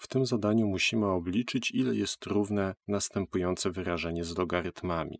W tym zadaniu musimy obliczyć, ile jest równe następujące wyrażenie z logarytmami.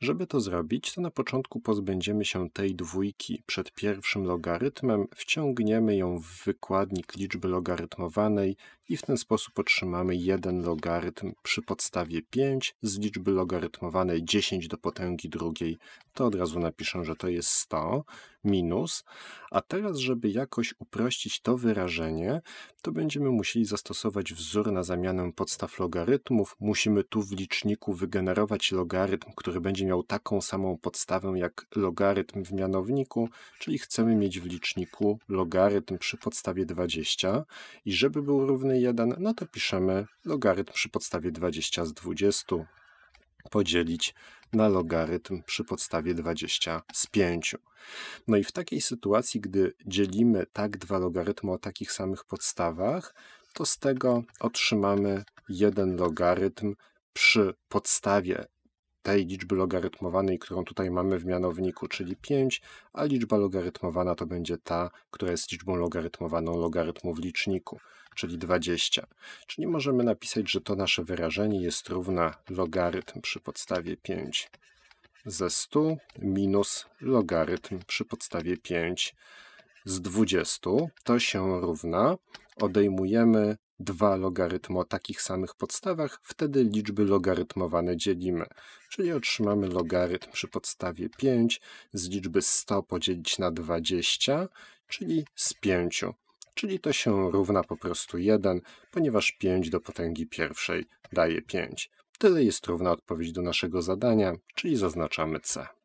Żeby to zrobić, to na początku pozbędziemy się tej dwójki przed pierwszym logarytmem, wciągniemy ją w wykładnik liczby logarytmowanej i w ten sposób otrzymamy jeden logarytm przy podstawie 5 z liczby logarytmowanej 10 do potęgi drugiej. To od razu napiszę, że to jest 100 minus, a teraz, żeby jakoś uprościć to wyrażenie, to będziemy musieli zastosować wzór na zamianę podstaw logarytmów. Musimy tu w liczniku wygenerować logarytm, który będzie miał taką samą podstawę jak logarytm w mianowniku, czyli chcemy mieć w liczniku logarytm przy podstawie 20 i żeby był równy 1, no to piszemy logarytm przy podstawie 20 z 20 podzielić na logarytm przy podstawie 20 z 5. No i w takiej sytuacji, gdy dzielimy tak dwa logarytmy o takich samych podstawach, to z tego otrzymamy jeden logarytm przy podstawie tej liczby logarytmowanej, którą tutaj mamy w mianowniku, czyli 5, a liczba logarytmowana to będzie ta, która jest liczbą logarytmowaną logarytmu w liczniku, czyli 20. Czyli możemy napisać, że to nasze wyrażenie jest równe logarytm przy podstawie 5 ze 100 minus logarytm przy podstawie 5 z 20. To się równa, odejmujemy dwa logarytmy o takich samych podstawach, wtedy liczby logarytmowane dzielimy. Czyli otrzymamy logarytm przy podstawie 5 z liczby 100 podzielić na 20, czyli z 5. Czyli to się równa po prostu 1, ponieważ 5 do potęgi pierwszej daje 5. Tyle jest równa odpowiedź do naszego zadania, czyli zaznaczamy C.